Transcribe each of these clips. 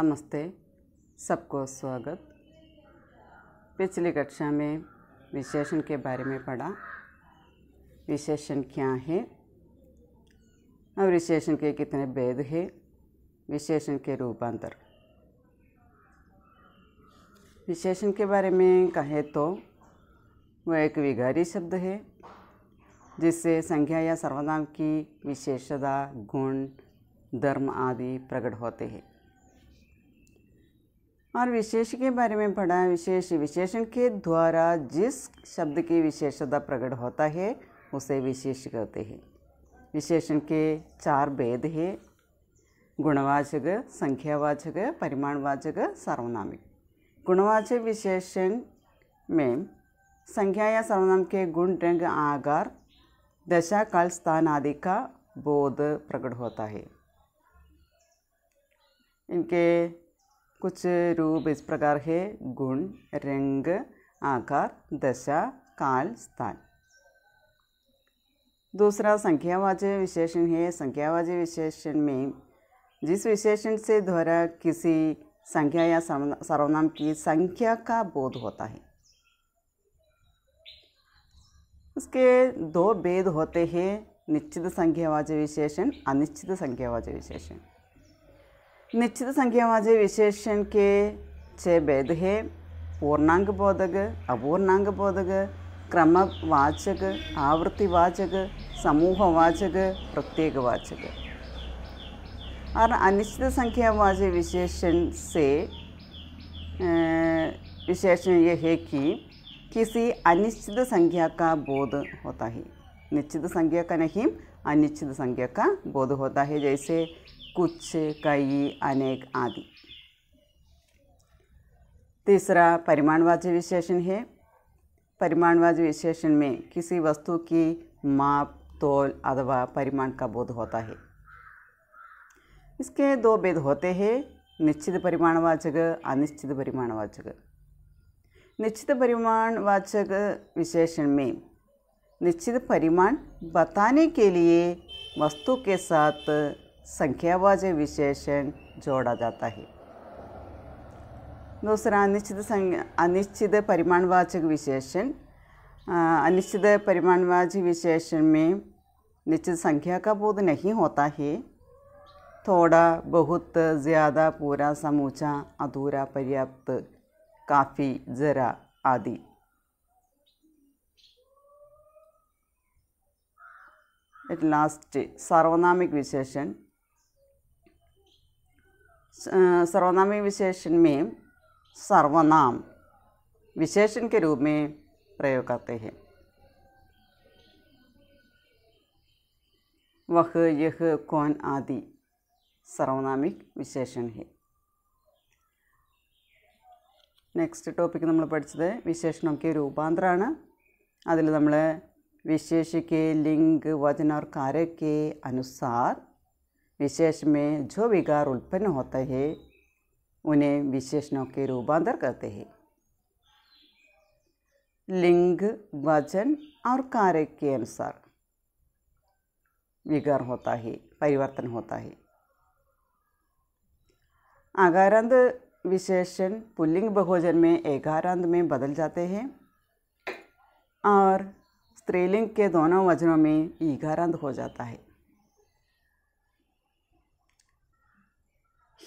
नमस्ते सबको स्वागत पिछली कक्षा में विशेषण के बारे में पढ़ा विशेषण क्या है और विशेषण के कितने भेद है विशेषण के रूपांतर विशेषण के बारे में कहे तो वह एक विघारी शब्द है जिससे संज्ञा या सर्वनाम की विशेषता गुण धर्म आदि प्रकट होते हैं और विशेष के बारे में पढ़ा विशेष विशेषण के द्वारा जिस शब्द की विशेषता प्रकट होता है उसे विशेष कहते हैं विशेषण के चार भेद है गुणवाचक संख्यावाचक परिमाणवाचक सर्वनामिक गुणवाचक विशेषण में संख्या या सर्वनाम के गुण रंग आकार दशा काल स्थान आदि का बोध प्रकट होता है इनके कुछ रूप इस प्रकार है गुण रंग आकार दशा काल स्थान दूसरा संख्यावाचक विशेषण है संख्यावाचक विशेषण में जिस विशेषण से द्वारा किसी संख्या या सर्वनाम की संख्या का बोध होता है उसके दो भेद होते हैं निश्चित संख्यावाचक विशेषण अनिश्चित संख्यावाचक विशेषण निश्चित संख्या विशेषण के चे भेद है पूर्णांग बोधक अपूर्णांग बोधक क्रमवाचक आवृत्तिवाचक समूहवाचक वाचक और अनिश्चित संख्यावाचक विशेषण से विशेषण यह है कि किसी अनिश्चित संख्या का बोध होता है निश्चित संख्या का नहीं अनिश्चित संख्या का बोध होता है जैसे कुछ कई अनेक आदि तीसरा परिमाणवाची विशेषण है परिमाणवाची विशेषण में किसी वस्तु की माप तोल अथवा परिमाण का बोध होता है इसके दो भेद होते हैं निश्चित परिमाणवाचक अनिश्चित परिमाणवाचक निश्चित परिमाणवाचक विशेषण में निश्चित परिमाण बताने के लिए वस्तु के साथ संख्यावाचक विशेषण जोड़ा जाता है दूसरा अनिश्चित संख्या अनिश्चित परिमाणवाचक विशेषण अनिश्चित परिमाणवाचक विशेषण में निश्चित संख्या का बोध नहीं होता है थोड़ा बहुत ज़्यादा पूरा समूचा अधूरा पर्याप्त काफ़ी ज़रा आदि एट लास्ट सार्वनामिक विशेषण सर्वनामी विशेषण में सर्वनाम विशेषण के रूप में प्रयोग करते हैं वह यह कौन आदि सर्वनामिक विशेषण है നെക്സ്റ്റ് ടോപ്പിക് നമ്മൾ പഠിച്ചത് വിശേഷണമൊക്കെ രൂപാന്തരമാണ് അതിൽ നമ്മൾ വിശേഷിക്കെ ലിംഗ് വചനർക്കാരൊക്കെ അനുസാർ विशेष में जो विकार उत्पन्न होते हैं उन्हें विशेषणों के रूपांतर करते हैं लिंग वजन और कार्य के अनुसार विकार होता है परिवर्तन होता है आकारांत विशेषण पुल्लिंग बहुवचन में एकारांत में बदल जाते हैं और स्त्रीलिंग के दोनों वजनों में ईकारांत हो जाता है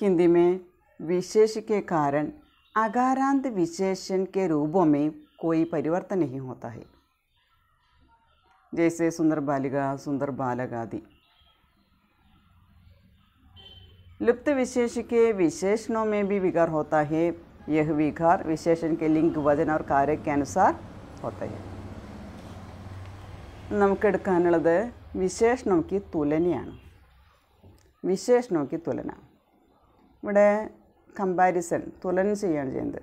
हिंदी में विशेष के कारण अगारांत विशेषण के रूपों में कोई परिवर्तन नहीं होता है जैसे सुंदर बालिका सुंदर बालक आदि लुप्त विशेष के विशेषणों में भी विकार होता है यह विकार विशेषण के लिंग वजन और कार्य के अनुसार होता है की വിശേഷണമൊക്കെ विशेषणों की तुलना ഇവിടെ കമ്പാരിസൺ തുലനം ചെയ്യുകയാണ് ചെയ്യുന്നത്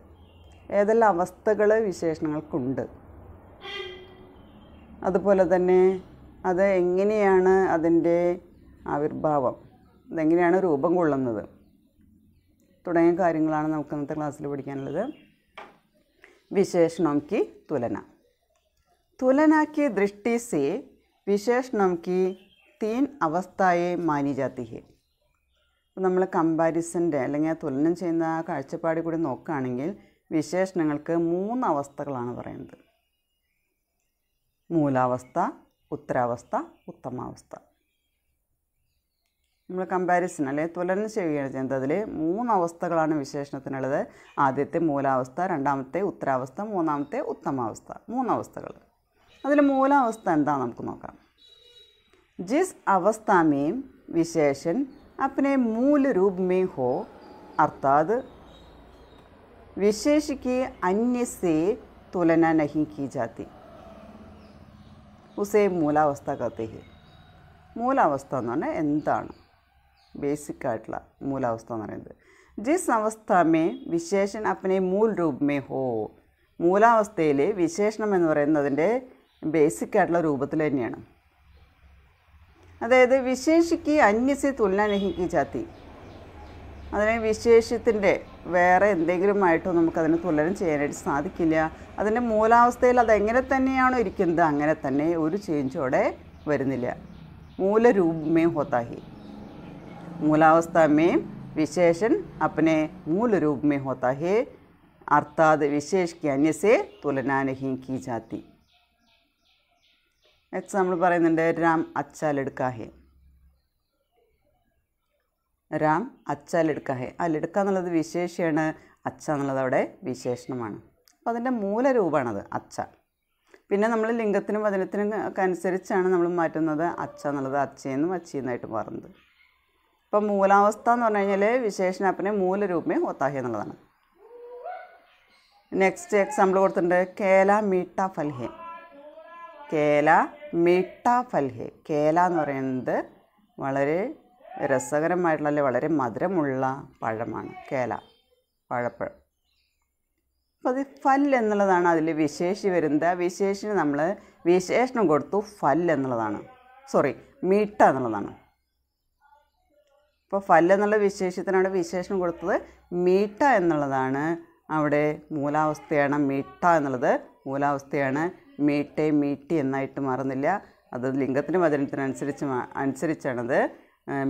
ഏതെല്ലാം അവസ്ഥകൾ വിശേഷണങ്ങൾക്കുണ്ട് അതുപോലെ തന്നെ അത് എങ്ങനെയാണ് അതിൻ്റെ ആവിർഭാവം അതെങ്ങനെയാണ് രൂപം കൊള്ളുന്നത് തുടങ്ങിയ കാര്യങ്ങളാണ് നമുക്ക് ഇന്നത്തെ ക്ലാസ്സിൽ പഠിക്കാനുള്ളത് വിശേഷണം കി തുലന തുലനാക്കി ദൃഷ്ടി दृष्टि से കി की तीन अवस्थाएं मानी जाती है അപ്പോൾ നമ്മൾ കമ്പാരിസൻ്റെ അല്ലെങ്കിൽ ആ തുലനം ചെയ്യുന്ന ആ കാഴ്ചപ്പാടിൽ കൂടി നോക്കുകയാണെങ്കിൽ വിശേഷണങ്ങൾക്ക് മൂന്ന് അവസ്ഥകളാണ് പറയുന്നത് മൂലാവസ്ഥ ഉത്തരാവസ്ഥ ഉത്തമാവസ്ഥ നമ്മൾ കമ്പാരിസൺ അല്ലെ തുലനം ചെയ്യുകയാണ് ചെയ്യുന്നത് അതിൽ മൂന്ന് അവസ്ഥകളാണ് വിശേഷണത്തിനുള്ളത് ആദ്യത്തെ മൂലാവസ്ഥ രണ്ടാമത്തെ ഉത്തരാവസ്ഥ മൂന്നാമത്തെ ഉത്തമാവസ്ഥ മൂന്നവസ്ഥകൾ അതിൽ മൂലാവസ്ഥ എന്താണെന്ന് നമുക്ക് നോക്കാം ജിസ് അവസ്ഥാമേം വിശേഷൻ अपने मूल रूप में हो अर्थात विशेष की अन्य से तुलना नहीं की जाती उसे മൂലാവസ്ഥ कहते हैं മൂലാവസ്ഥ എന്ന് പറഞ്ഞാൽ എന്താണ് ബേസിക് ആയിട്ടുള്ള മൂലാവസ്ഥ എന്ന് പറയുന്നത് ജിസ് അവസ്ഥ മേ വിശേഷൻ അപ്പനെ മൂൽ രൂപ മേ ഹോ മൂലാവസ്ഥയിൽ വിശേഷണം എന്ന് പറയുന്നതിൻ്റെ ബേസിക് ആയിട്ടുള്ള രൂപത്തിൽ തന്നെയാണ് അതായത് വിശേഷിക്ക് അന്യസി തുലനഹിക്ക് ചാത്തി അതിനെ വിശേഷത്തിൻ്റെ വേറെ എന്തെങ്കിലുമായിട്ടോ നമുക്കതിന് തുലനം ചെയ്യാനായിട്ട് സാധിക്കില്ല അതിൻ്റെ മൂലാവസ്ഥയിൽ അതെങ്ങനെ തന്നെയാണോ ഇരിക്കുന്നത് അങ്ങനെ തന്നെ ഒരു ചേഞ്ചോടെ വരുന്നില്ല മൂലരൂപമേ ഹോത്താഹി മൂലാവസ്ഥമേ വിശേഷൻ അപ്പനെ മൂലരൂപമേ ഹോത്താഹേ अर्थात വിശേഷിക്ക് അന്യസേ തുലനാനഹി से तुलना നെക്സ്റ്റ് നമ്മൾ പറയുന്നുണ്ട് രാം അച്ചാൽ എടുക്കാഹെ രാം അച്ചാൽ എടുക്കാഹെ ആ ലടുക്ക എന്നുള്ളത് വിശേഷിയാണ് അച്ച എന്നുള്ളത് അവിടെ വിശേഷണമാണ് അപ്പോൾ അതിൻ്റെ മൂലരൂപമാണത് അച്ച പിന്നെ നമ്മൾ ലിംഗത്തിനും വചനത്തിനും ഒക്കെ അനുസരിച്ചാണ് നമ്മൾ മാറ്റുന്നത് അച്ച എന്നുള്ളത് അച്ചയെന്നും അച്ചയെന്നായിട്ട് മാറുന്നത് ഇപ്പം മൂലാവസ്ഥ എന്ന് പറഞ്ഞു കഴിഞ്ഞാൽ വിശേഷണാപ്പിനെ മൂലരൂപമേ ഒത്താഹ എന്നുള്ളതാണ് നെക്സ്റ്റ് എക്സാമ്പിൾ കൊടുത്തിട്ടുണ്ട് കേല മീട്ട ഫൽഹേ കേല മിട്ട ഫൽഹെ കേല എന്ന് പറയുന്നത് വളരെ രസകരമായിട്ടുള്ള അല്ലെങ്കിൽ വളരെ മധുരമുള്ള പഴമാണ് കേല പഴപ്പഴം അപ്പോൾ അത് ഫൽ എന്നുള്ളതാണ് അതിൽ വിശേഷി വരുന്നത് ആ വിശേഷിന് നമ്മൾ വിശേഷണം കൊടുത്തു ഫൽ എന്നുള്ളതാണ് സോറി മീട്ട എന്നുള്ളതാണ് ഇപ്പോൾ ഫൽ എന്നുള്ള വിശേഷത്തിനാണ് വിശേഷണം കൊടുത്തത് മീട്ട എന്നുള്ളതാണ് അവിടെ മൂലാവസ്ഥയാണ് മീട്ട എന്നുള്ളത് മൂലാവസ്ഥയാണ് മീട്ടെ മീട്ടി എന്നായിട്ട് മാറുന്നില്ല അത് ലിംഗത്തിൻ്റെ വചനത്തിനനുസരിച്ച് അനുസരിച്ചാണത്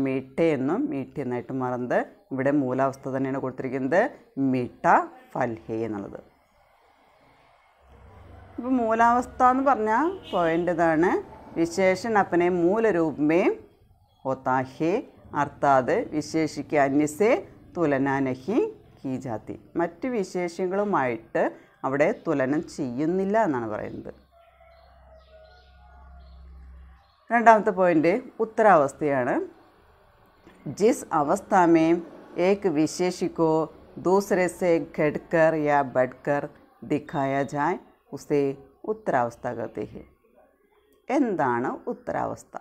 മീട്ടെ എന്നും മീട്ടി എന്നായിട്ട് മാറുന്നത് ഇവിടെ മൂലാവസ്ഥ തന്നെയാണ് കൊടുത്തിരിക്കുന്നത് മീട്ട ഫൽഹെ എന്നുള്ളത് ഇപ്പോൾ മൂലാവസ്ഥ എന്ന് പറഞ്ഞാൽ പോയിൻ്റ് ഇതാണ് വിശേഷൻ അപ്പനെ മൂലരൂപമേ ഒത്താഹെ അർത്ഥാത് വിശേഷിക്ക് അന്യസേ തുലനാനഹി കീജാതി മറ്റ് വിശേഷങ്ങളുമായിട്ട് അവിടെ তুলনা ചെയ്യുന്നില്ല എന്നാണ് പറയുന്നത് രണ്ടാമത്തെ പോയിന്റ് ഉത്രാവസ്ഥയാണ് जिस अवस्था में एक विशेष को दूसरे से घटकर या बढ़कर दिखाया जाए उसे उत्तरावस्था कहते हैं എന്താണ് ഉത്രാവസ്ഥ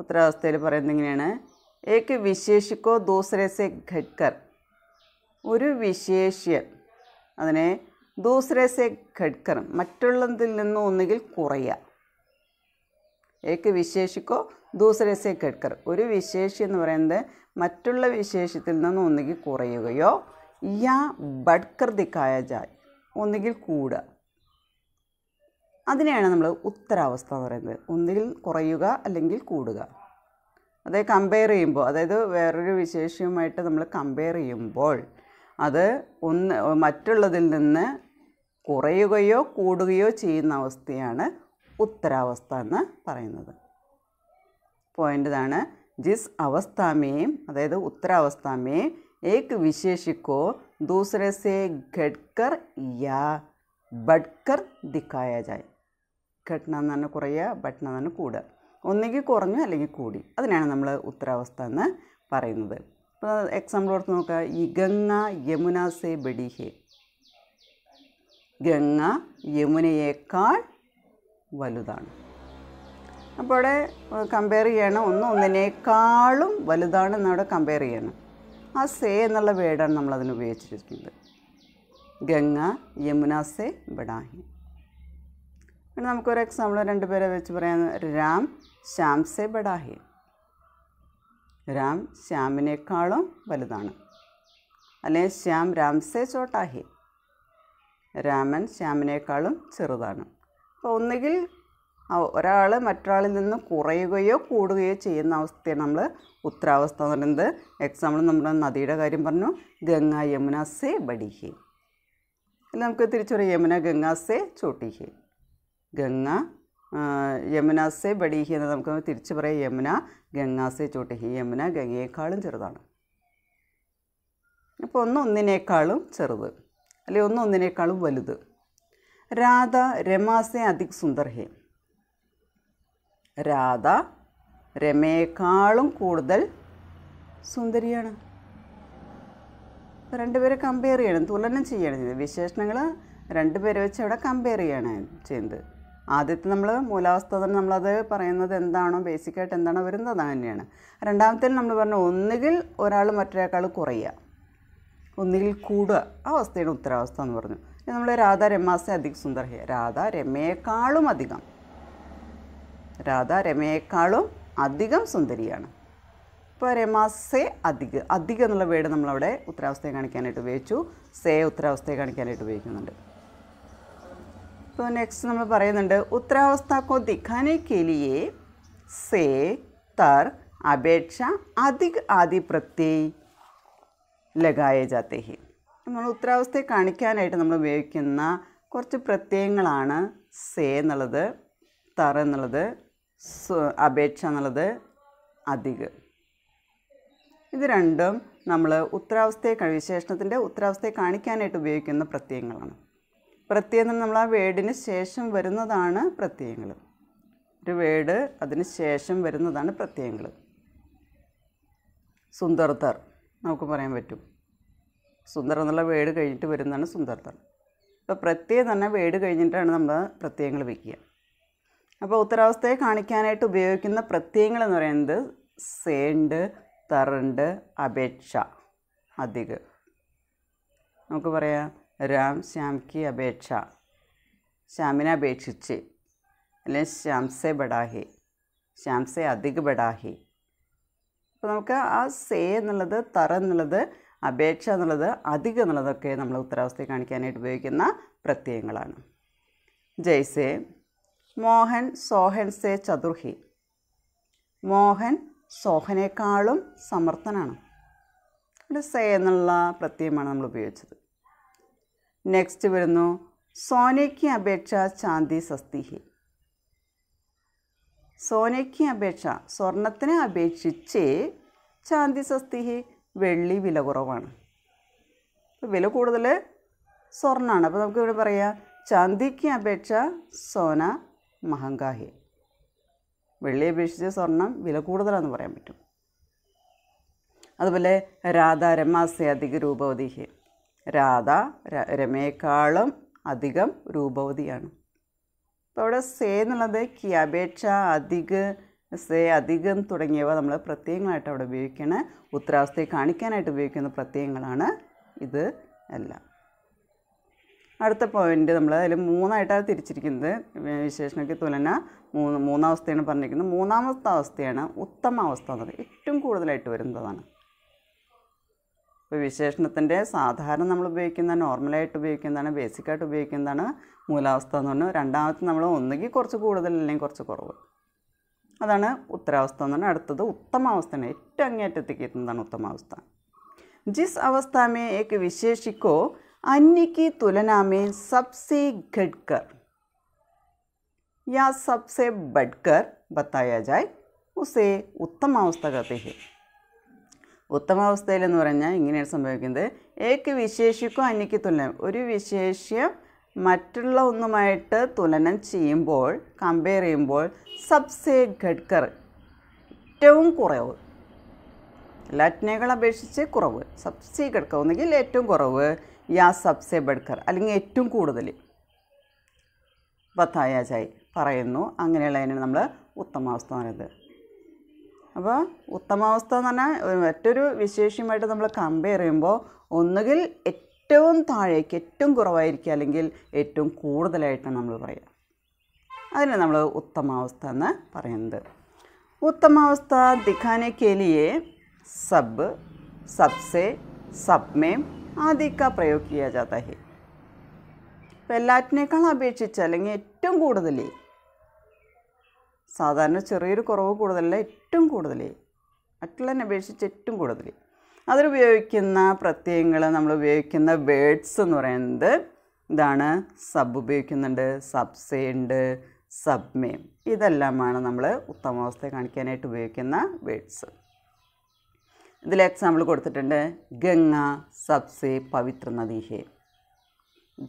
ഉത്രാവസ്ഥയിൽ പറയുന്നത് എങ്ങനെയാണ് एक के विशेष को दूसरे से घटकर ഒരു વિશેષ്യ അതിനെ ദൂസരെ സെ ഘട്കണം മറ്റുള്ളതിൽ നിന്നും ഒന്നുകിൽ കുറയുക ഏക്ക് വിശേഷിക്കോ ദൂസരെ സെ ഘട്കർ ഒരു വിശേഷി എന്ന് പറയുന്നത് മറ്റുള്ള വിശേഷത്തിൽ നിന്നും ഒന്നുകിൽ കുറയുകയോ യാ ബഡ്കർ ദിക്കായ ജായ് ഒന്നുകിൽ കൂടുക അതിനെയാണ് നമ്മൾ ഉത്തരാവസ്ഥ എന്ന് പറയുന്നത് ഒന്നുകിൽ കുറയുക അല്ലെങ്കിൽ കൂടുക അതായത് കമ്പയർ ചെയ്യുമ്പോൾ അതായത് വേറൊരു വിശേഷവുമായിട്ട് നമ്മൾ കമ്പയർ ചെയ്യുമ്പോൾ അത് ഒന്ന് മറ്റുള്ളതിൽ നിന്ന് കുറയുകയോ കൂടുകയോ ചെയ്യുന്ന അവസ്ഥയാണ് ഉത്തരാവസ്ഥ എന്ന് പറയുന്നത് പോയിൻ്റ് ഇതാണ് ജിസ് അവസ്ഥാമേയും അതായത് ഉത്തരാവസ്ഥാമേയും ഏക്ക് വിശേഷിക്കോ को ഘഡ്കർ से घटकर या बढ़कर दिखाया जाए ഘട്ടണം എന്ന് പറഞ്ഞാൽ കുറയുക ഭട്ടണം എന്ന് പറഞ്ഞാൽ കൂടുക ഒന്നുകിൽ കുറഞ്ഞു അല്ലെങ്കിൽ കൂടി അതിനാണ് നമ്മൾ ഉത്തരാവസ്ഥ എന്ന് പറയുന്നത് ഇപ്പോൾ എക്സാമ്പിൾ ഓർത്ത് നോക്കുക ഈ ഗംഗ യമുന സേ ബഡിഹെ ഗംഗ യമുനയേക്കാൾ വലുതാണ് അപ്പോൾ അവിടെ കമ്പയർ ചെയ്യണം ഒന്ന് ഒന്നിനേക്കാളും വലുതാണ് അവിടെ കമ്പയർ ചെയ്യണം ആ സേ എന്നുള്ള വേർഡാണ് നമ്മളതിന് ഉപയോഗിച്ചിരിക്കുന്നത് ഗംഗ യമുന സേ ബഡാഹി പിന്നെ നമുക്കൊരു എക്സാമ്പിൾ രണ്ട് പേരെ വെച്ച് പറയാൻ രാം ശ്യാം സേ ബഡാഹി രാം ശ്യാമിനേക്കാളും വലുതാണ് അല്ലെ ശ്യാം രാംസേ ചോട്ടാഹി രാമൻ ശ്യാമിനേക്കാളും ചെറുതാണ് അപ്പോൾ ഒന്നുകിൽ ഒരാൾ മറ്റൊരാളിൽ നിന്ന് കുറയുകയോ കൂടുകയോ ചെയ്യുന്ന അവസ്ഥയാണ് നമ്മൾ ഉത്തരാവസ്ഥ എന്ന് പറയുന്നത് എക്സാമ്പിൾ നമ്മുടെ നദിയുടെ കാര്യം പറഞ്ഞു ഗംഗ യമുന സേ ബഡിഹി അല്ല നമുക്ക് തിരിച്ചൊരു യമുന ഗംഗ സേ ചോട്ടിഹി ഗംഗ യമുനാസെ ബഡീഹി എന്ന് നമുക്ക് തിരിച്ചു പറയാം യമുന ഗംഗാസെ ചോട്ടിഹി യമുന ഗംഗയേക്കാളും ചെറുതാണ് അപ്പോൾ ഒന്ന് ഒന്നിനേക്കാളും ചെറുത് അല്ലെങ്കിൽ ഒന്ന് ഒന്നിനേക്കാളും വലുത് രാധ രമാസെ അധിക് സുന്ദർ ഹേ രാധ രമയേക്കാളും കൂടുതൽ സുന്ദരിയാണ് രണ്ടുപേരെ കമ്പയർ ചെയ്യണം തുലനം ചെയ്യണം വിശേഷണങ്ങൾ രണ്ടുപേരെ വെച്ച് അവിടെ കമ്പയർ ചെയ്യണം ചെയ്യുന്നത് ആദ്യത്തെ നമ്മൾ മൂലാവസ്ഥ തന്നെ നമ്മളത് പറയുന്നത് എന്താണോ ബേസിക്കായിട്ട് എന്താണോ വരുന്നത് അത് തന്നെയാണ് രണ്ടാമത്തേൽ നമ്മൾ പറഞ്ഞു ഒന്നുകിൽ ഒരാൾ മറ്റൊരാൾക്കാൾ കുറയുക ഒന്നുകിൽ കൂടുക ആ അവസ്ഥയാണ് ഉത്തരാവസ്ഥ എന്ന് പറഞ്ഞു നമ്മൾ രാധ രമാസെ അധികം സുന്ദർഹ്യ രാധ രമയേക്കാളും അധികം രാധ രമയേക്കാളും അധികം സുന്ദരിയാണ് ഇപ്പോൾ രമാസെ അധിക അധികം എന്നുള്ള വേർഡ് നമ്മളവിടെ ഉത്തരാവസ്ഥയെ കാണിക്കാനായിട്ട് ഉപയോഗിച്ചു സേ ഉത്തരാവസ്ഥയെ കാണിക്കാനായിട്ട് ഉപയോഗിക്കുന്നുണ്ട് അപ്പോൾ നെക്സ്റ്റ് നമ്മൾ പറയുന്നുണ്ട് ഉത്തരാവസ്ഥക്കോ ദിഖാനെ കെലിയെ സേ തർ അപേക്ഷ അധിക് ആദി പ്രത്യയ് ലഗായ ജാത്തേഹി നമ്മൾ ഉത്തരാവസ്ഥയെ കാണിക്കാനായിട്ട് നമ്മൾ ഉപയോഗിക്കുന്ന കുറച്ച് പ്രത്യയങ്ങളാണ് സേ എന്നുള്ളത് തർ എന്നുള്ളത് അപേക്ഷ എന്നുള്ളത് അധിക് ഇത് രണ്ടും നമ്മൾ ഉത്തരാവസ്ഥയെ വിശേഷണത്തിൻ്റെ ഉത്തരാവസ്ഥയെ കാണിക്കാനായിട്ട് ഉപയോഗിക്കുന്ന പ്രത്യയങ്ങളാണ് പ്രത്യയം നമ്മൾ ആ വേർഡിന് ശേഷം വരുന്നതാണ് പ്രത്യയങ്ങൾ ഒരു വേർഡ് അതിന് ശേഷം വരുന്നതാണ് പ്രത്യയങ്ങൾ സുന്ദർത്തർ നമുക്ക് പറയാൻ പറ്റും സുന്ദർ എന്നുള്ള വേർഡ് കഴിഞ്ഞിട്ട് വരുന്നതാണ് സുന്ദർത്തർ അപ്പോൾ പ്രത്യയം തന്നെ വേർഡ് കഴിഞ്ഞിട്ടാണ് നമ്മൾ പ്രത്യയങ്ങൾ വയ്ക്കുക അപ്പോൾ ഉത്തരാവസ്ഥയെ കാണിക്കാനായിട്ട് ഉപയോഗിക്കുന്ന പ്രത്യയങ്ങൾ എന്ന് പറയുന്നത് സേണ്ട് തറണ്ട് അപേക്ഷ അധികം നമുക്ക് പറയാം രാം ശ്യാംക്ക് അപേക്ഷ ശ്യാമിനെ അപേക്ഷിച്ച് അല്ലെങ്കിൽ ശ്യാംസെ ബഡാഹി ശ്യാംസെ അധിക ബഡാഹി അപ്പോൾ നമുക്ക് ആ സേ എന്നുള്ളത് തറ എന്നുള്ളത് അപേക്ഷ എന്നുള്ളത് അധികം എന്നുള്ളതൊക്കെ നമ്മൾ ഉത്തരാവസ്ഥയെ കാണിക്കാനായിട്ട് ഉപയോഗിക്കുന്ന പ്രത്യയങ്ങളാണ് ജയ്സേ മോഹൻ സോഹൻ സേ ചതുർഹി മോഹൻ സോഹനേക്കാളും സമർത്ഥനാണ് സേ എന്നുള്ള പ്രത്യയമാണ് നമ്മൾ ഉപയോഗിച്ചത് നെക്സ്റ്റ് വരുന്നു സോനയ്ക്ക് അപേക്ഷ ചാന്തി സസ്തിഹി സോനയ്ക്ക് അപേക്ഷ സ്വർണത്തിനെ അപേക്ഷിച്ച് ചാന്തി സസ്തിഹി വെള്ളി വില കുറവാണ് വില കൂടുതൽ സ്വർണ്ണമാണ് അപ്പോൾ നമുക്ക് ഇവിടെ പറയാം ചാന്തിക്ക് അപേക്ഷ സോന മഹങ്കാഹി വെള്ളി അപേക്ഷിച്ച് സ്വർണം വില കൂടുതലാണെന്ന് പറയാൻ പറ്റും അതുപോലെ രാധാരമ രൂപവതിഹി രാധ രമയേക്കാളും അധികം രൂപവതിയാണ് അപ്പോൾ അവിടെ സേ എന്നുള്ളത് കി അപേക്ഷ അധിക സേ അധികം തുടങ്ങിയവ നമ്മൾ പ്രത്യയങ്ങളായിട്ട് അവിടെ ഉപയോഗിക്കണ ഉത്തരാവസ്ഥയെ കാണിക്കാനായിട്ട് ഉപയോഗിക്കുന്ന പ്രത്യയങ്ങളാണ് ഇത് എല്ലാം അടുത്ത പോയിന്റ് നമ്മൾ അതിൽ മൂന്നായിട്ടാണ് തിരിച്ചിരിക്കുന്നത് വിശേഷണയ്ക്ക് തുലന മൂന്ന് മൂന്നാം അവസ്ഥയാണ് പറഞ്ഞിരിക്കുന്നത് മൂന്നാമത്തെ അവസ്ഥയാണ് ഉത്തമാവസ്ഥ എന്നത് ഏറ്റവും കൂടുതലായിട്ട് വരുന്നതാണ് ഇപ്പോൾ വിശേഷണത്തിൻ്റെ സാധാരണ നമ്മൾ ഉപയോഗിക്കുന്നതാണ് നോർമലായിട്ട് ഉപയോഗിക്കുന്നതാണ് ബേസിക്കായിട്ട് ഉപയോഗിക്കുന്നതാണ് മൂലാവസ്ഥ എന്ന് പറഞ്ഞാൽ രണ്ടാമത്തെ നമ്മൾ ഒന്നുകിൽ കുറച്ച് കൂടുതൽ അല്ലെങ്കിൽ കുറച്ച് കുറവ് അതാണ് ഉത്തരാവസ്ഥ എന്ന് പറഞ്ഞാൽ അടുത്തത് ഉത്തമാവസ്ഥയാണ് ഏറ്റവും അങ്ങേറ്റത്തേക്ക് എത്തുന്നതാണ് ഉത്തമാവസ്ഥ ജിസ് അവസ്ഥാമേക്ക് വിശേഷിക്കോ അന്യക്ക് തുലനാമേ സബ്സെ ഘഡ്കർ യാ സബ്സെ ബഡ്കർ ബത്തായ ജായ് ഉസേ ഉത്തമാവസ്ഥ अवस्था ഉത്തമാവസ്ഥയിലെന്ന് പറഞ്ഞാൽ ഇങ്ങനെയാണ് സംഭവിക്കുന്നത് ഏക്ക് വിശേഷിക്കും അന്യക്ക് തുലനം ഒരു വിശേഷ്യം മറ്റുള്ള ഒന്നുമായിട്ട് തുലനം ചെയ്യുമ്പോൾ കമ്പയർ ചെയ്യുമ്പോൾ സബ്സേ ഘഡ്കർ ഏറ്റവും കുറവ് ലാറ്റിനേക്കാൾ അപേക്ഷിച്ച് കുറവ് സബ്സി ഘഡ്കർ ഒന്നുകിൽ ഏറ്റവും കുറവ് യാ സബ്സേ ബഡ്കർ അല്ലെങ്കിൽ ഏറ്റവും കൂടുതൽ ബത്തായാജായി പറയുന്നു അങ്ങനെയുള്ളതിനാണ് നമ്മൾ ഉത്തമാവസ്ഥ പറയുന്നത് അപ്പോൾ ഉത്തമാവസ്ഥ എന്ന് പറഞ്ഞാൽ മറ്റൊരു വിശേഷമായിട്ട് നമ്മൾ കമ്പയർ ചെയ്യുമ്പോൾ ഒന്നുകിൽ ഏറ്റവും താഴേക്ക് ഏറ്റവും കുറവായിരിക്കുക അല്ലെങ്കിൽ ഏറ്റവും കൂടുതലായിട്ടാണ് നമ്മൾ പറയുക അതിനെ നമ്മൾ ഉത്തമാവസ്ഥ എന്ന് പറയുന്നത് ഉത്തമാവസ്ഥ ദിഖാനെ കെലിയെ സബ് സബ്സെ സബ്മേം ആദിക്ക പ്രയോഗിക്കുക പ്രയോഗ കിയാ ഇപ്പം എല്ലാറ്റിനേക്കാൾ അപേക്ഷിച്ച് അല്ലെങ്കിൽ ഏറ്റവും കൂടുതൽ സാധാരണ ചെറിയൊരു കുറവ് കൂടുതലല്ല ഏറ്റവും കൂടുതൽ മറ്റുള്ളതിനെ അപേക്ഷിച്ച് ഏറ്റവും കൂടുതൽ അതിലുപയോഗിക്കുന്ന പ്രത്യയങ്ങൾ നമ്മൾ ഉപയോഗിക്കുന്ന വേർഡ്സ് എന്ന് പറയുന്നത് ഇതാണ് സബ് ഉപയോഗിക്കുന്നുണ്ട് സബ്സേ ഉണ്ട് സബ്മേം ഇതെല്ലാമാണ് നമ്മൾ ഉത്തമാവസ്ഥയെ കാണിക്കാനായിട്ട് ഉപയോഗിക്കുന്ന വേർഡ്സ് ഇതിൽ എക്സാമ്പിൾ കൊടുത്തിട്ടുണ്ട് ഗംഗ സബ്സേ പവിത്ര നദീഹേ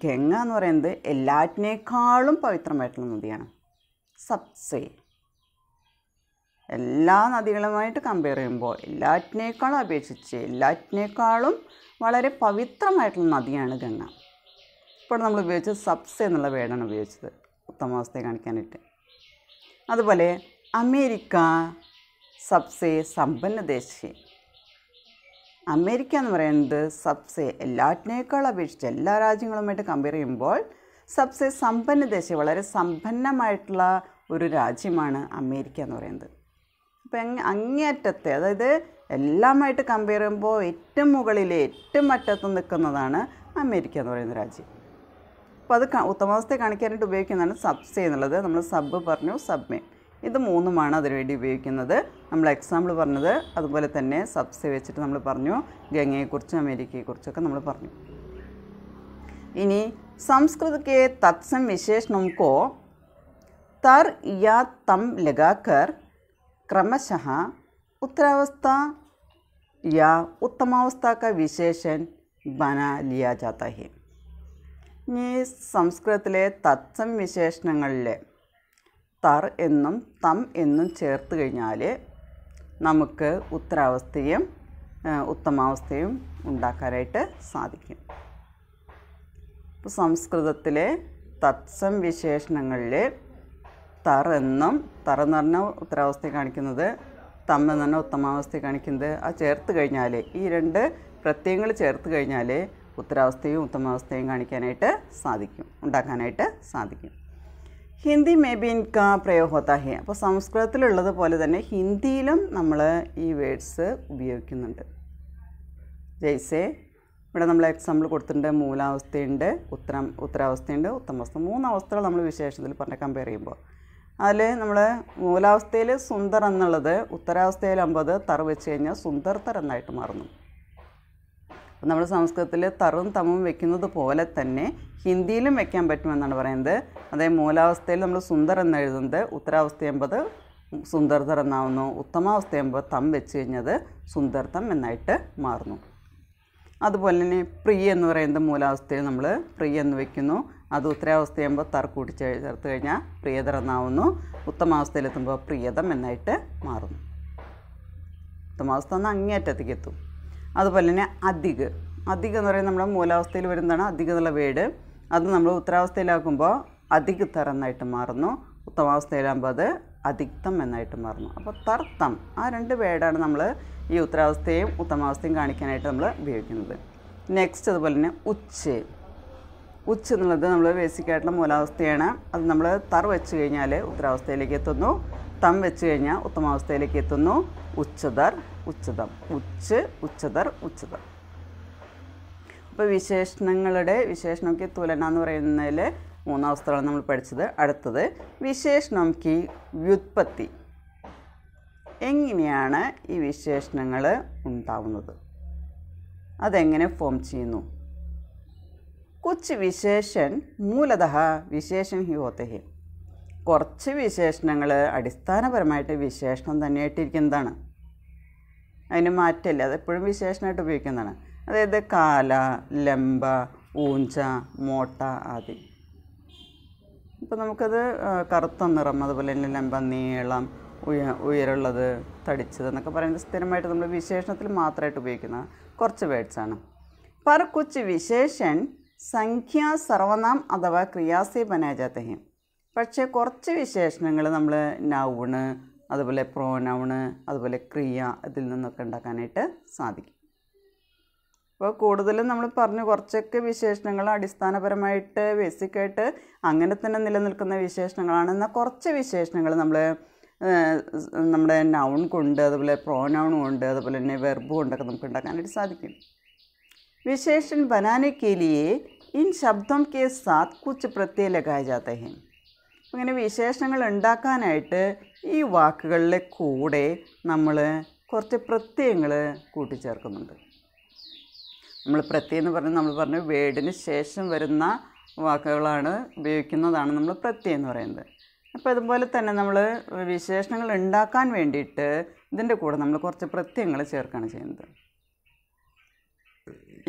ഗംഗ എന്ന് പറയുന്നത് എല്ലാറ്റിനേക്കാളും പവിത്രമായിട്ടുള്ള നദിയാണ് സബ്സേ എല്ലാ നദികളുമായിട്ട് കമ്പയർ ചെയ്യുമ്പോൾ എല്ലാറ്റിനേക്കാളും അപേക്ഷിച്ച് എല്ലാറ്റിനേക്കാളും വളരെ പവിത്രമായിട്ടുള്ള നദിയാണ് ഗംഗ ഇപ്പോൾ നമ്മൾ ഉപയോഗിച്ചത് സബ്സ് എന്നുള്ള വേർഡാണ് ഉപയോഗിച്ചത് ഉത്തമാവസ്ഥയെ കാണിക്കാനായിട്ട് അതുപോലെ അമേരിക്ക സബ്സെ സമ്പന്ന ദേശീയ അമേരിക്ക എന്ന് പറയുന്നത് സബ്സെ എല്ലാറ്റിനേക്കാൾ അപേക്ഷിച്ച് എല്ലാ രാജ്യങ്ങളുമായിട്ട് കമ്പയർ ചെയ്യുമ്പോൾ സബ്സെ സമ്പന്ന ദേശീയ വളരെ സമ്പന്നമായിട്ടുള്ള ഒരു രാജ്യമാണ് അമേരിക്ക എന്ന് പറയുന്നത് ഇപ്പം അങ്ങേയറ്റത്തെ അതായത് എല്ലാമായിട്ട് കമ്പയർ ചെയ്യുമ്പോൾ ഏറ്റവും മുകളിൽ ഏറ്റവും അറ്റത്ത് നിൽക്കുന്നതാണ് അമേരിക്ക എന്ന് പറയുന്ന രാജ്യം അപ്പോൾ അത് ഉത്തമാവസ്ഥയെ കാണിക്കാനായിട്ട് ഉപയോഗിക്കുന്നതാണ് സബ്സേ എന്നുള്ളത് നമ്മൾ സബ് പറഞ്ഞു സബ്മേ ഇത് മൂന്നുമാണ് അതിനുവേണ്ടി ഉപയോഗിക്കുന്നത് നമ്മൾ എക്സാമ്പിൾ പറഞ്ഞത് അതുപോലെ തന്നെ സബ്സേ വെച്ചിട്ട് നമ്മൾ പറഞ്ഞു ഗംഗയെക്കുറിച്ചും അമേരിക്കയെക്കുറിച്ചൊക്കെ നമ്മൾ പറഞ്ഞു ഇനി संस्कृत തത്സം വിശേഷണം विशेषणों को तर या क्रमशः उत्तरावस्था या उत्तमावस्था का विशेषण बना लिया जाता है ഇനി സംസ്കൃതത്തിലെ തത്സം വിശേഷണങ്ങളിൽ തർ എന്നും തം എന്നും ചേർത്ത് കഴിഞ്ഞാൽ നമുക്ക് ഉത്തരാവസ്ഥയും ഉത്തമാവസ്ഥയും ഉണ്ടാക്കാനായിട്ട് സാധിക്കും സംസ്കൃതത്തിലെ തത്സം വിശേഷണങ്ങളിൽ തറ എന്നും തറ എന്ന് പറഞ്ഞാൽ ഉത്തരാവസ്ഥയെ കാണിക്കുന്നത് തമ്മ എന്ന് പറഞ്ഞാൽ ഉത്തമാവസ്ഥയെ കാണിക്കുന്നത് ആ ചേർത്ത് കഴിഞ്ഞാൽ ഈ രണ്ട് പ്രത്യയങ്ങൾ ചേർത്ത് കഴിഞ്ഞാൽ ഉത്തരാവസ്ഥയും ഉത്തമാവസ്ഥയും കാണിക്കാനായിട്ട് സാധിക്കും ഉണ്ടാക്കാനായിട്ട് സാധിക്കും ഹിന്ദി മേ ബി ഇൻക പ്രയോഗ ഹോത്താ അപ്പോൾ സംസ്കൃതത്തിലുള്ളത് പോലെ തന്നെ ഹിന്ദിയിലും നമ്മൾ ഈ വേഡ്സ് ഉപയോഗിക്കുന്നുണ്ട് ജയ്സേ ഇവിടെ നമ്മൾ എക്സാമ്പിൾ കൊടുത്തിട്ടുണ്ട് മൂലാവസ്ഥയുണ്ട് ഉത്തരം ഉത്തരാവസ്ഥയുണ്ട് ഉത്തമാവസ്ഥ മൂന്ന് അവസ്ഥകൾ നമ്മൾ വിശേഷത്തിൽ പറഞ്ഞ കമ്പയർ ചെയ്യുമ്പോൾ അതിൽ നമ്മൾ മൂലാവസ്ഥയിൽ സുന്ദർ എന്നുള്ളത് ഉത്തരാവസ്ഥയിൽ അമ്പത് തറ വെച്ച് കഴിഞ്ഞാൽ സുന്ദർ തർ എന്നായിട്ട് മാറുന്നു നമ്മുടെ സംസ്കൃതത്തിൽ തറും തമ്മും വെക്കുന്നത് പോലെ തന്നെ ഹിന്ദിയിലും വെക്കാൻ പറ്റുമെന്നാണ് പറയുന്നത് അതേ മൂലാവസ്ഥയിൽ നമ്മൾ സുന്ദർ എന്ന് എഴുതുന്നത് ഉത്തരാവസ്ഥ എൺപത് സുന്ദർതർ എന്നാവുന്നു ഉത്തമാവസ്ഥ എൺപത് തം വെച്ച് കഴിഞ്ഞത് സുന്ദർതം എന്നായിട്ട് മാറുന്നു അതുപോലെ തന്നെ പ്രിയ എന്ന് പറയുന്നത് മൂലാവസ്ഥയിൽ നമ്മൾ പ്രിയ എന്ന് വയ്ക്കുന്നു അത് ഉത്തരാവസ്ഥയാകുമ്പോൾ തർ കൂടി ചേർത്ത് കഴിഞ്ഞാൽ പ്രിയതർ എന്നാവുന്നു ഉത്തമാവസ്ഥയിലെത്തുമ്പോൾ പ്രിയതം എന്നായിട്ട് മാറുന്നു ഉത്തമാവസ്ഥ എന്ന് അങ്ങേയറ്റത്തേക്ക് എത്തും അതുപോലെ തന്നെ അധിക് അധികം എന്ന് പറയുന്നത് നമ്മുടെ മൂലാവസ്ഥയിൽ വരുന്നതാണ് അധികം എന്നുള്ള വേട് അത് നമ്മൾ ഉത്തരാവസ്ഥയിലാക്കുമ്പോൾ അധിക് തർ എന്നായിട്ട് മാറുന്നു ഉത്തമാവസ്ഥയിലാകുമ്പോൾ അത് അധിക്തം എന്നായിട്ട് മാറുന്നു അപ്പോൾ തർത്തം ആ രണ്ട് വേടാണ് നമ്മൾ ഈ ഉത്തരാവസ്ഥയും ഉത്തമാവസ്ഥയും കാണിക്കാനായിട്ട് നമ്മൾ ഉപയോഗിക്കുന്നത് നെക്സ്റ്റ് അതുപോലെ തന്നെ ഉച്ചയും ഉച്ച എന്നുള്ളത് നമ്മൾ ബേസിക് ആയിട്ടുള്ള മൂലാവസ്ഥയാണ് അത് നമ്മൾ തർ വെച്ച് കഴിഞ്ഞാൽ ഉത്തരാവസ്ഥയിലേക്ക് എത്തുന്നു തം വെച്ച് കഴിഞ്ഞാൽ ഉത്തമാവസ്ഥയിലേക്ക് എത്തുന്നു ഉച്ചതർ ഉച്ചതം ഉച്ച് ഉച്ചതർ ഉച്ചതം അപ്പോൾ വിശേഷണങ്ങളുടെ വിശേഷണമൊക്കെ തുലന എന്ന് പറയുന്നതിൽ മൂന്നാവസ്ഥകളാണ് നമ്മൾ പഠിച്ചത് അടുത്തത് വിശേഷണം കി വ്യുത്പത്തി എങ്ങനെയാണ് ഈ വിശേഷണങ്ങൾ ഉണ്ടാവുന്നത് അതെങ്ങനെ ഫോം ചെയ്യുന്നു കുച്ച് വിശേഷൻ മൂലത വിശേഷൻ ഹി ഹോത്തഹി കുറച്ച് വിശേഷണങ്ങൾ അടിസ്ഥാനപരമായിട്ട് വിശേഷണം തന്നെയായിട്ടിരിക്കുന്നതാണ് അതിന് മാറ്റമില്ല അതെപ്പോഴും വിശേഷണമായിട്ട് ഉപയോഗിക്കുന്നതാണ് അതായത് കാല ലംബ ഊഞ്ച മോട്ട ആദി ഇപ്പം നമുക്കത് കറുത്ത നിറം അതുപോലെ തന്നെ ലംബ നീളം ഉയ ഉയരുള്ളത് തടിച്ചത് എന്നൊക്കെ പറയുന്നത് സ്ഥിരമായിട്ട് നമ്മൾ വിശേഷണത്തിൽ മാത്രമായിട്ട് ഉപയോഗിക്കുന്ന കുറച്ച് വേർഡ്സാണ് പർ കുച്ച് വിശേഷൻ സംഖ്യാ സർവനാം അഥവാ ക്രിയാസി ബനാജാത്തഹ്യം പക്ഷേ കുറച്ച് വിശേഷണങ്ങൾ നമ്മൾ നൗണ് അതുപോലെ പ്രോനൗണ് അതുപോലെ ക്രിയ ഇതിൽ നിന്നൊക്കെ ഉണ്ടാക്കാനായിട്ട് സാധിക്കും അപ്പോൾ കൂടുതലും നമ്മൾ പറഞ്ഞു കുറച്ചൊക്കെ വിശേഷണങ്ങൾ അടിസ്ഥാനപരമായിട്ട് ബേസിക്കായിട്ട് അങ്ങനെ തന്നെ നിലനിൽക്കുന്ന വിശേഷണങ്ങളാണ് എന്നാൽ കുറച്ച് വിശേഷണങ്ങൾ നമ്മൾ നമ്മുടെ നൗൺ കൊണ്ട് അതുപോലെ പ്രോനൗൺ കൊണ്ട് അതുപോലെ തന്നെ വെർബ് കൊണ്ടൊക്കെ നമുക്ക് ഉണ്ടാക്കാനായിട്ട് സാധിക്കും विशेषण बनाने के लिए इन शब्दों के साथ कुछ प्रत्यय लगाए जाते हैं അങ്ങനെ വിശേഷണങ്ങൾ ഉണ്ടാക്കാനായിട്ട് ഈ വാക്കുകളിലെ കൂടെ നമ്മൾ കുറച്ച് പ്രത്യയങ്ങൾ കൂട്ടിച്ചേർക്കുന്നുണ്ട് നമ്മൾ പ്രത്യയം എന്ന് പറഞ്ഞാൽ നമ്മൾ പറഞ്ഞു വേടിന് ശേഷം വരുന്ന വാക്കുകളാണ് ഉപയോഗിക്കുന്നതാണ് നമ്മൾ പ്രത്യയം എന്ന് പറയുന്നത് അപ്പോൾ അതുപോലെ തന്നെ നമ്മൾ വിശേഷണങ്ങൾ ഉണ്ടാക്കാൻ വേണ്ടിയിട്ട് ഇതിൻ്റെ കൂടെ നമ്മൾ കുറച്ച് പ്രത്യയങ്ങൾ ചേർക്കുകയാണ് ചെയ്യുന്നത്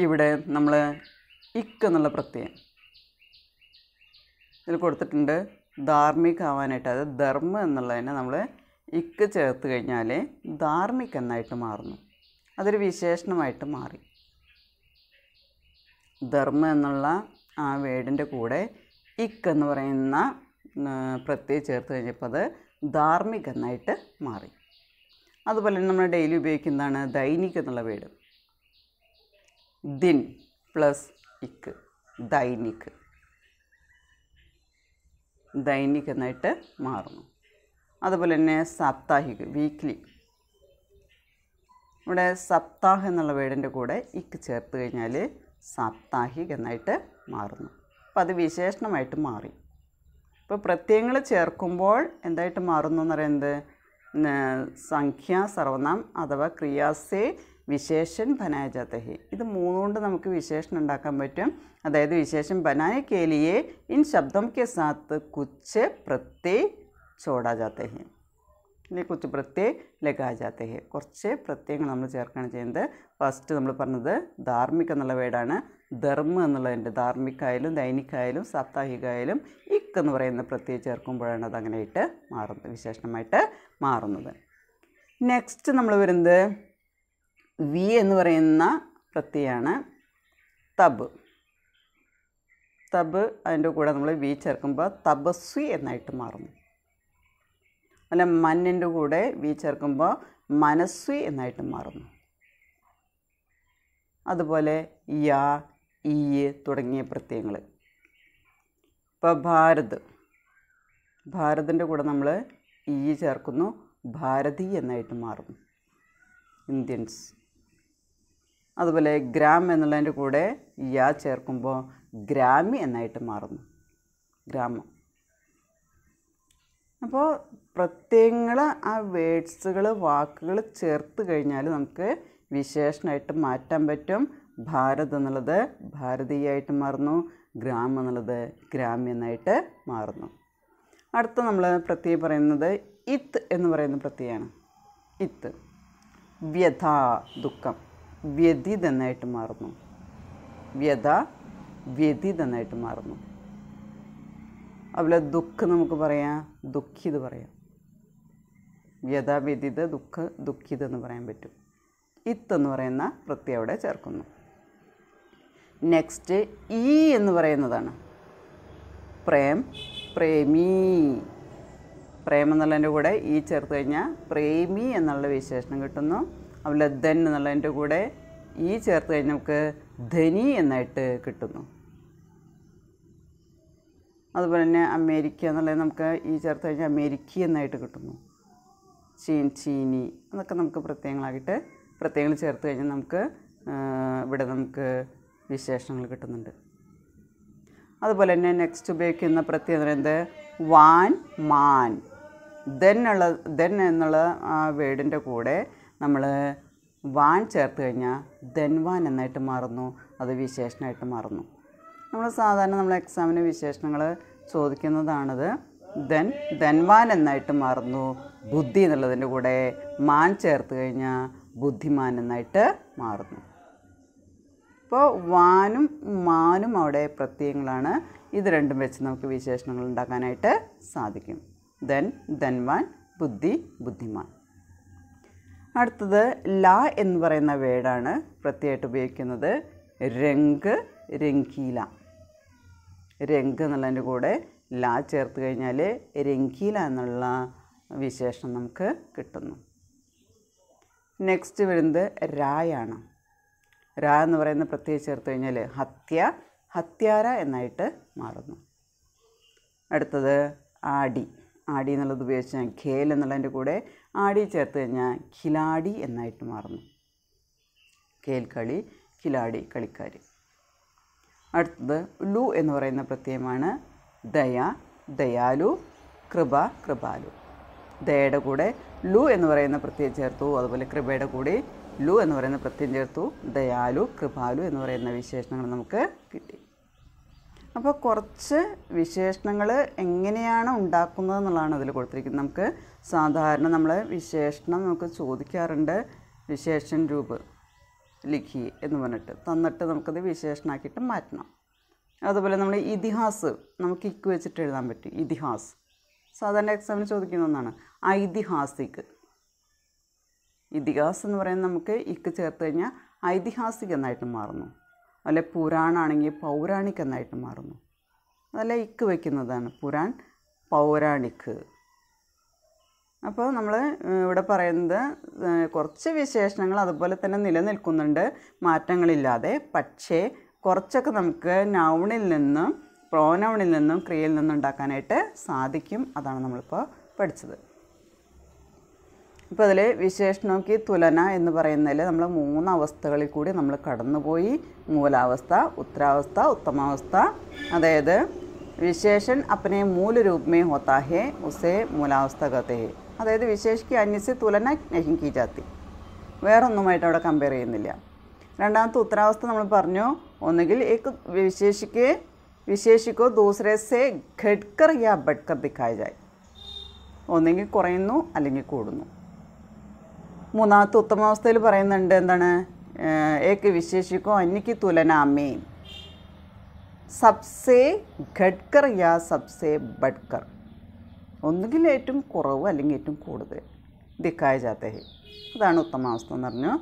ഇവിടെ നമ്മൾ ഇക്ക് എന്നുള്ള പ്രത്യയം ഇതിൽ കൊടുത്തിട്ടുണ്ട് ധാർമ്മികമാവാനായിട്ട് അതായത് ധർമ്മ എന്നുള്ളതിനെ നമ്മൾ ഇക്ക് ചേർത്ത് കഴിഞ്ഞാൽ ധാർമ്മിക് എന്നായിട്ട് മാറുന്നു അതൊരു വിശേഷണമായിട്ട് മാറി ധർമ്മ എന്നുള്ള ആ വേടിൻ്റെ കൂടെ ഇക്ക് എന്ന് പറയുന്ന പ്രത്യയം ചേർത്ത് കഴിഞ്ഞപ്പോൾ അത് ധാർമ്മിക് എന്നായിട്ട് മാറി അതുപോലെ നമ്മൾ ഡെയിലി ഉപയോഗിക്കുന്നതാണ് ദൈനിക് എന്നുള്ള വേട് ദിൻ പ്ലസ് ഇക്ക് ദൈനിക് ദൈനിക് എന്നായിട്ട് മാറുന്നു അതുപോലെ തന്നെ സാപ്താഹിക് വീക്ക്ലി ഇവിടെ സപ്താഹ് എന്നുള്ള വേടിൻ്റെ കൂടെ ഇക്ക് ചേർത്ത് കഴിഞ്ഞാൽ സാപ്താഹിക് എന്നായിട്ട് മാറുന്നു അപ്പോൾ അത് വിശേഷണമായിട്ട് മാറി ഇപ്പോൾ പ്രത്യയങ്ങൾ ചേർക്കുമ്പോൾ എന്തായിട്ട് മാറുന്നു എന്ന് പറയുന്നത് സംഖ്യ സർവനാം അഥവാ ക്രിയാസേ വിശേഷൻ ഭനാജതഹി ഇത് മൂന്നുകൊണ്ട് നമുക്ക് വിശേഷണം ഉണ്ടാക്കാൻ പറ്റും അതായത് വിശേഷം ബനായ കേലിയെ ഇൻ ശബ്ദം കെ സാത്ത് കുച്ച് പ്രത്യേ ചോടാജാത്തഹി ജാത്തഹി കുച്ച് പ്രത്യേ ലഘാജാത്തഹി കുറച്ച് പ്രത്യയങ്ങൾ നമ്മൾ ചേർക്കുകയാണ് ചെയ്യുന്നത് ഫസ്റ്റ് നമ്മൾ പറഞ്ഞത് ധാർമ്മിക് എന്നുള്ള വേടാണ് ധർമ്മ എന്നുള്ളതിൻ്റെ ധാർമ്മികായാലും ദൈനികായാലും സാപ്താഹികമായാലും ഇക്ക് എന്ന് പറയുന്ന പ്രത്യയം ചേർക്കുമ്പോഴാണ് അതങ്ങനെയായിട്ട് മാറുന്നത് വിശേഷണമായിട്ട് മാറുന്നത് നെക്സ്റ്റ് നമ്മൾ വരുന്നത് വി എന്ന് പറയുന്ന പ്രത്യയാണ് തബ് തബ് അതിൻ്റെ കൂടെ നമ്മൾ വി ചേർക്കുമ്പോൾ തപസ്വി എന്നായിട്ട് മാറുന്നു അല്ല മന്നിൻ്റെ കൂടെ വി ചേർക്കുമ്പോൾ മനസ്വി എന്നായിട്ട് മാറുന്നു അതുപോലെ യാ ഈ തുടങ്ങിയ പ്രത്യയങ്ങൾ ഇപ്പോൾ ഭാരത് ഭാരതിൻ്റെ കൂടെ നമ്മൾ ഈ e ചേർക്കുന്നു ഭാരതി എന്നായിട്ട് മാറുന്നു ഇന്ത്യൻസ് അതുപോലെ ഗ്രാം എന്നുള്ളതിൻ്റെ കൂടെ യ ചേർക്കുമ്പോൾ ഗ്രാമി എന്നായിട്ട് മാറുന്നു ഗ്രാമം അപ്പോൾ പ്രത്യയങ്ങൾ ആ വേഡ്സുകൾ വാക്കുകൾ ചേർത്ത് കഴിഞ്ഞാൽ നമുക്ക് വിശേഷണമായിട്ട് മാറ്റാൻ പറ്റും ഭാരത് എന്നുള്ളത് ഭാരതീയായിട്ട് മാറുന്നു ഗ്രാം എന്നുള്ളത് ഗ്രാമ്യ എന്നായിട്ട് മാറുന്നു അടുത്ത നമ്മൾ പ്രത്യയം പറയുന്നത് ഇത്ത് എന്ന് പറയുന്ന പ്രത്യയമാണ് ഇത്ത് വ്യഥ ദുഃഖം വ്യതിത് എന്നായിട്ട് മാറുന്നു വ്യത വ്യതിത് എന്നായിട്ട് മാറുന്നു അതുപോലെ ദുഃഖ് നമുക്ക് പറയാം ദുഃഖിത് പറയാം വ്യത വ്യതിത് ദുഃഖ ദുഃഖിത് എന്ന് പറയാൻ പറ്റും ഇത്ത് എന്ന് പറയുന്ന വൃത്തി അവിടെ ചേർക്കുന്നു നെക്സ്റ്റ് ഈ എന്ന് പറയുന്നതാണ് പ്രേം പ്രേമി പ്രേമെന്നുള്ളതിൻ്റെ കൂടെ ഈ ചേർത്ത് കഴിഞ്ഞാൽ പ്രേമി എന്നുള്ള വിശേഷണം കിട്ടുന്നു അതുപോലെ ധൻ എന്നുള്ളതിൻ്റെ കൂടെ ഈ ചേർത്ത് കഴിഞ്ഞ് നമുക്ക് ധനി എന്നായിട്ട് കിട്ടുന്നു അതുപോലെ തന്നെ അമേരിക്ക എന്നുള്ളത് നമുക്ക് ഈ ചേർത്ത് കഴിഞ്ഞാൽ അമേരിക്ക എന്നായിട്ട് കിട്ടുന്നു ചീൻ ചീനി എന്നൊക്കെ നമുക്ക് പ്രത്യയങ്ങളായിട്ട് പ്രത്യയങ്ങൾ ചേർത്ത് കഴിഞ്ഞാൽ നമുക്ക് ഇവിടെ നമുക്ക് വിശേഷണങ്ങൾ കിട്ടുന്നുണ്ട് അതുപോലെ തന്നെ നെക്സ്റ്റ് ഉപയോഗിക്കുന്ന പ്രത്യേകത പറയുന്നത് വാൻ മാൻ ദെൻ ഉള്ള ദെൻ എന്നുള്ള ആ വേർഡിൻ്റെ കൂടെ നമ്മൾ വാൻ ചേർത്ത് കഴിഞ്ഞാൽ ധൻവാൻ എന്നായിട്ട് മാറുന്നു അത് വിശേഷണമായിട്ട് മാറുന്നു നമ്മൾ സാധാരണ നമ്മൾ എക്സാമിന് വിശേഷണങ്ങൾ ചോദിക്കുന്നതാണത് ധൻ ധൻവാൻ എന്നായിട്ട് മാറുന്നു ബുദ്ധി എന്നുള്ളതിൻ്റെ കൂടെ മാൻ ചേർത്ത് കഴിഞ്ഞാൽ ബുദ്ധിമാൻ എന്നായിട്ട് മാറുന്നു ഇപ്പോൾ വാനും മാനും അവിടെ പ്രത്യയങ്ങളാണ് ഇത് രണ്ടും വെച്ച് നമുക്ക് വിശേഷണങ്ങൾ ഉണ്ടാക്കാനായിട്ട് സാധിക്കും ധൻ ധൻവാൻ ബുദ്ധി ബുദ്ധിമാൻ അടുത്തത് ല എന്ന് പറയുന്ന വേർഡാണ് പ്രത്യേകമായിട്ട് ഉപയോഗിക്കുന്നത് രംഗ് രംഗീല രംഗ് എന്നുള്ളതിൻ്റെ കൂടെ ല ചേർത്ത് കഴിഞ്ഞാൽ രംഗീല എന്നുള്ള വിശേഷം നമുക്ക് കിട്ടുന്നു നെക്സ്റ്റ് വരുന്നത് രായാണ് രാ എന്ന് പറയുന്ന പ്രത്യേകം ചേർത്ത് കഴിഞ്ഞാൽ ഹത്യ ഹത്യാര എന്നായിട്ട് മാറുന്നു അടുത്തത് ആടി ആടി എന്നുള്ളത് ഉപയോഗിച്ച് ഞാൻ ഖേൽ എന്നുള്ളതിൻ്റെ കൂടെ ആടി ചേർത്ത് കഴിഞ്ഞാൽ ഖിലാടി എന്നായിട്ട് മാറുന്നു ഖേൽ കളി ഖിലാടി കളിക്കാർ അടുത്തത് ലു എന്ന് പറയുന്ന പ്രത്യയമാണ് ദയ ദയാലു കൃപ കൃപാലു ദയയുടെ കൂടെ ലു എന്ന് പറയുന്ന പ്രത്യയം ചേർത്തു അതുപോലെ കൃപയുടെ കൂടെ ലു എന്ന് പറയുന്ന പ്രത്യയം ചേർത്തു ദയാലു കൃപാലു എന്ന് പറയുന്ന വിശേഷണങ്ങൾ നമുക്ക് കിട്ടി അപ്പോൾ കുറച്ച് വിശേഷണങ്ങൾ എങ്ങനെയാണ് ഉണ്ടാക്കുന്നത് എന്നുള്ളതാണ് അതിൽ കൊടുത്തിരിക്കുന്നത് നമുക്ക് സാധാരണ നമ്മൾ വിശേഷണം നമുക്ക് ചോദിക്കാറുണ്ട് വിശേഷൻ രൂപ ലിഖി എന്ന് പറഞ്ഞിട്ട് തന്നിട്ട് നമുക്കത് വിശേഷണമാക്കിയിട്ട് മാറ്റണം അതുപോലെ നമ്മൾ ഇതിഹാസ് നമുക്ക് ഇക്ക് വെച്ചിട്ട് എഴുതാൻ പറ്റും ഇതിഹാസ് സാധാരണ എക്സാമിന് ചോദിക്കുന്ന ഒന്നാണ് ഐതിഹാസിക് ഇതിഹാസ് എന്ന് പറയുന്നത് നമുക്ക് ഇക്ക് ചേർത്ത് കഴിഞ്ഞാൽ ഐതിഹാസിക് എന്നായിട്ട് മാറുന്നു അല്ലെ പുരാണാണെങ്കിൽ പൗരാണിക് എന്നായിട്ട് മാറുന്നു അതല്ല ഇക്ക് വയ്ക്കുന്നതാണ് പുരാൻ പൗരാണിക് അപ്പോൾ നമ്മൾ ഇവിടെ പറയുന്നത് കുറച്ച് വിശേഷണങ്ങൾ അതുപോലെ തന്നെ നിലനിൽക്കുന്നുണ്ട് മാറ്റങ്ങളില്ലാതെ പക്ഷേ കുറച്ചൊക്കെ നമുക്ക് നൗണിൽ നിന്നും പ്രോനൗണിൽ നിന്നും ക്രിയയിൽ നിന്നും ഉണ്ടാക്കാനായിട്ട് സാധിക്കും അതാണ് നമ്മളിപ്പോൾ പഠിച്ചത് ഇപ്പോൾ അതിൽ വിശേഷണോക്കി തുലന എന്ന് പറയുന്നതിൽ നമ്മൾ മൂന്ന് അവസ്ഥകളിൽ കൂടി നമ്മൾ കടന്നുപോയി മൂലാവസ്ഥ ഉത്തരാവസ്ഥ ഉത്തമാവസ്ഥ അതായത് വിശേഷൻ അപ്പനെ മൂല രൂപമേ ഹോത്താഹേ ഉസേ മൂലാവസ്ഥ കഥേ അതായത് വിശേഷിക്ക് അന്യസി തുലന നഹിക്കി ജാത്തി വേറൊന്നുമായിട്ട് അവിടെ കമ്പയർ ചെയ്യുന്നില്ല രണ്ടാമത്തെ ഉത്തരാവസ്ഥ നമ്മൾ പറഞ്ഞു ഒന്നുകിൽ ഏക്ക് വിശേഷിക്ക് വിശേഷിക്കോ ദൂസരെ സേ ഘഡ്കർ യാ ബഡ്കർ ദിക്കായ ജായ് ഒന്നെങ്കിൽ കുറയുന്നു അല്ലെങ്കിൽ കൂടുന്നു മൂന്നാമത്തെ ഉത്തമാവസ്ഥയിൽ പറയുന്നുണ്ട് എന്താണ് ഏക്ക് വിശേഷിക്കോ അന്നിക്ക് തുലനാമേ സബ്സേ ഘഡ്കർ യാ സബ്സേ ബഡ്കർ ഒന്നുകിൽ ഏറ്റവും കുറവ് അല്ലെങ്കിൽ ഏറ്റവും കൂടുതൽ ദിക്കായ ജാത്തഹി അതാണ് ഉത്തമാവസ്ഥ എന്ന് പറഞ്ഞു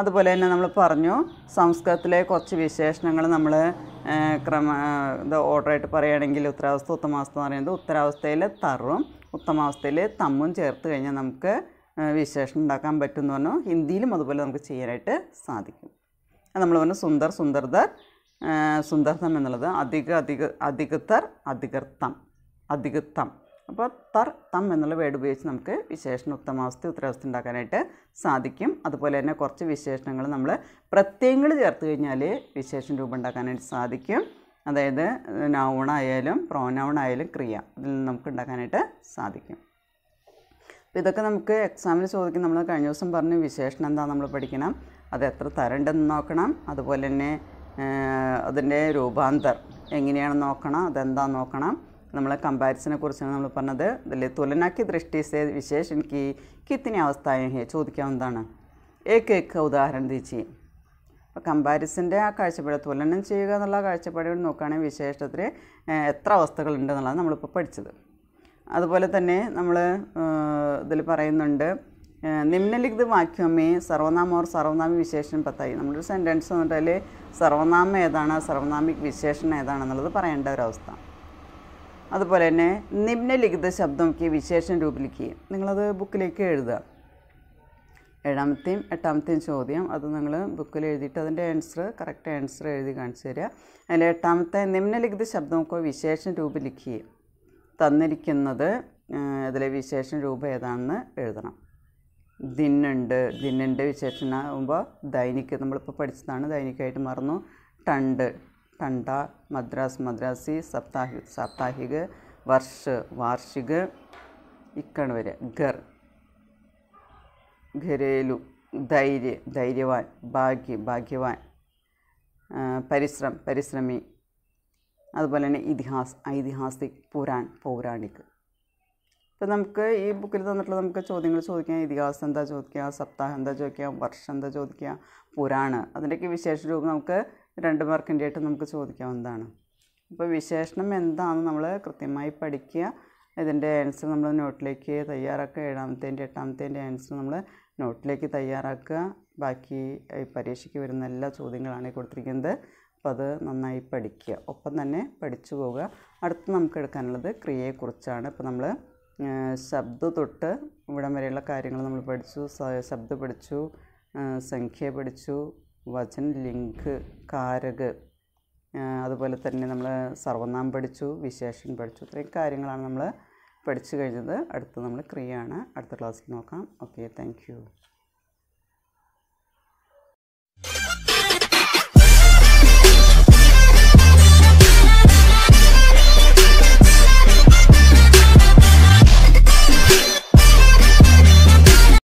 അതുപോലെ തന്നെ നമ്മൾ പറഞ്ഞു സംസ്കൃതത്തിലെ കുറച്ച് വിശേഷണങ്ങൾ നമ്മൾ ക്രമ ഇത് ഓർഡറായിട്ട് പറയുകയാണെങ്കിൽ ഉത്തരാവസ്ഥ ഉത്തമാവസ്ഥ എന്ന് പറയുന്നത് ഉത്തരാവസ്ഥയിൽ തറും ഉത്തമാവസ്ഥയിൽ തമ്മും ചേർത്ത് കഴിഞ്ഞാൽ നമുക്ക് വിശേഷം ഉണ്ടാക്കാൻ പറ്റും എന്ന് പറഞ്ഞാൽ ഹിന്ദിയിലും അതുപോലെ നമുക്ക് ചെയ്യാനായിട്ട് സാധിക്കും നമ്മൾ പറഞ്ഞു സുന്ദർ സുന്ദർദർ സുന്ദർതം എന്നുള്ളത് അധിക അധിക അധികത്തർ അധികർത്തം അധികത്തം അപ്പോൾ തർ തം എന്നുള്ള വേർഡ് ഉപയോഗിച്ച് നമുക്ക് വിശേഷണ ഉത്തമാവസ്ഥ ഉത്തരവാദിത്വം ഉണ്ടാക്കാനായിട്ട് സാധിക്കും അതുപോലെ തന്നെ കുറച്ച് വിശേഷണങ്ങൾ നമ്മൾ പ്രത്യയങ്ങൾ ചേർത്ത് കഴിഞ്ഞാൽ വിശേഷം രൂപം ഉണ്ടാക്കാനായിട്ട് സാധിക്കും അതായത് നൗണായാലും പ്രോനൗണായാലും ക്രിയ ഇതിൽ നമുക്ക് ഉണ്ടാക്കാനായിട്ട് സാധിക്കും അപ്പോൾ ഇതൊക്കെ നമുക്ക് എക്സാമിന് ചോദിക്കും നമ്മൾ കഴിഞ്ഞ ദിവസം പറഞ്ഞ വിശേഷണം എന്താ നമ്മൾ പഠിക്കണം അത് എത്ര തരണ്ടെന്ന് നോക്കണം അതുപോലെ തന്നെ അതിൻ്റെ രൂപാന്തർ എങ്ങനെയാണ് നോക്കണം അതെന്താ നോക്കണം നമ്മളെ കമ്പാരിസനെ കുറിച്ചാണ് നമ്മൾ പറഞ്ഞത് ഇതിൽ തുലനാക്കി ദൃഷ്ടി സേ വിശേഷനിക്ക് കി കിത്തിനി അവസ്ഥ ചോദിക്കാവുന്നതാണ് ഏക്ക് ഏക്ക് ഉദാഹരണം ദീച്ചി അപ്പോൾ കമ്പാരിസൻ്റെ ആ കാഴ്ചപ്പാട് തുലനം ചെയ്യുക എന്നുള്ള കാഴ്ചപ്പാടുകൾ നോക്കുകയാണെങ്കിൽ വിശേഷത്തിൽ എത്ര അവസ്ഥകളുണ്ട് നമ്മളിപ്പോൾ പഠിച്ചത് അതുപോലെ തന്നെ നമ്മൾ ഇതിൽ പറയുന്നുണ്ട് നിമ്നലിഖിത വാക്യമേ സർവനാമ ഓർ സർവനാമി വിശേഷണം പത്തായി നമ്മളൊരു സെൻറ്റൻസ് എന്ന് പറഞ്ഞാൽ സർവനാമം ഏതാണ് സർവനാമിക് വിശേഷണം ഏതാണെന്നുള്ളത് പറയേണ്ട ഒരവസ്ഥ അതുപോലെ തന്നെ നിമ്നലിഖിത ശബ്ദമൊക്കെ വിശേഷണ രൂപിലേക്ക് നിങ്ങളത് ബുക്കിലേക്ക് എഴുതുക ഏഴാമത്തെയും എട്ടാമത്തെയും ചോദ്യം അത് നിങ്ങൾ ബുക്കിൽ എഴുതിയിട്ട് അതിൻ്റെ ആൻസർ കറക്റ്റ് ആൻസർ എഴുതി കാണിച്ചു തരിക അതിൽ എട്ടാമത്തെ നിമ്നലിഖിത ശബ്ദമൊക്കെ വിശേഷം രൂപിലിക്കുകയും തന്നിരിക്കുന്നത് അതിലെ വിശേഷം രൂപം ഏതാണെന്ന് എഴുതണം ദിന്നുണ്ട് ദിന്നുണ്ട് വിശേഷനാകുമ്പോൾ ദൈനിക് നമ്മളിപ്പോൾ പഠിച്ചതാണ് ദൈനികമായിട്ട് മറന്നു ടണ്ട് ടണ്ട മദ്രാസ് മദ്രാസി സപ്താഹി സാപ്താഹിക് വർഷ് വാർഷിക് ഇക്കണ് വരെ ഗർ ഘരേലു ധൈര്യ ധൈര്യവാൻ ഭാഗ്യ ഭാഗ്യവാൻ പരിശ്രം പരിശ്രമി അതുപോലെ തന്നെ ഇതിഹാസ് ഐതിഹാസിക് പുരാൺ പൗരാണിക് ഇപ്പം നമുക്ക് ഈ ബുക്കിൽ തന്നിട്ടുള്ള നമുക്ക് ചോദ്യങ്ങൾ ചോദിക്കാം ഇതിഹാസം എന്താ ചോദിക്കുക സപ്താഹം എന്താ ചോദിക്കുക വർഷം എന്താ ചോദിക്കുക പുരാണ് അതിൻ്റെയൊക്കെ വിശേഷ രൂപം നമുക്ക് രണ്ട് മാർക്കിൻ്റെ ആയിട്ട് നമുക്ക് ചോദിക്കാവുന്നതാണ് അപ്പോൾ വിശേഷണം എന്താണെന്ന് നമ്മൾ കൃത്യമായി പഠിക്കുക ഇതിൻ്റെ ആൻസർ നമ്മൾ നോട്ടിലേക്ക് തയ്യാറാക്കുക ഏഴാമത്തേൻ്റെ എട്ടാമത്തേൻ്റെ ആൻസർ നമ്മൾ നോട്ടിലേക്ക് തയ്യാറാക്കുക ബാക്കി പരീക്ഷയ്ക്ക് വരുന്ന എല്ലാ ചോദ്യങ്ങളാണ് കൊടുത്തിരിക്കുന്നത് അപ്പോൾ അത് നന്നായി പഠിക്കുക ഒപ്പം തന്നെ പഠിച്ചു പോവുക അടുത്ത് നമുക്ക് എടുക്കാനുള്ളത് ക്രിയയെക്കുറിച്ചാണ് ഇപ്പോൾ നമ്മൾ ശബ്ദ തൊട്ട് ഇവിടം വരെയുള്ള കാര്യങ്ങൾ നമ്മൾ പഠിച്ചു ശബ്ദ പഠിച്ചു സംഖ്യ പഠിച്ചു വചൻ ലിങ്ക് കാരക് അതുപോലെ തന്നെ നമ്മൾ സർവനാമം പഠിച്ചു വിശേഷൻ പഠിച്ചു ഇത്രയും കാര്യങ്ങളാണ് നമ്മൾ പഠിച്ചു കഴിഞ്ഞത് അടുത്ത് നമ്മൾ ക്രിയയാണ് അടുത്ത ക്ലാസ്സിൽ നോക്കാം ഓക്കെ താങ്ക്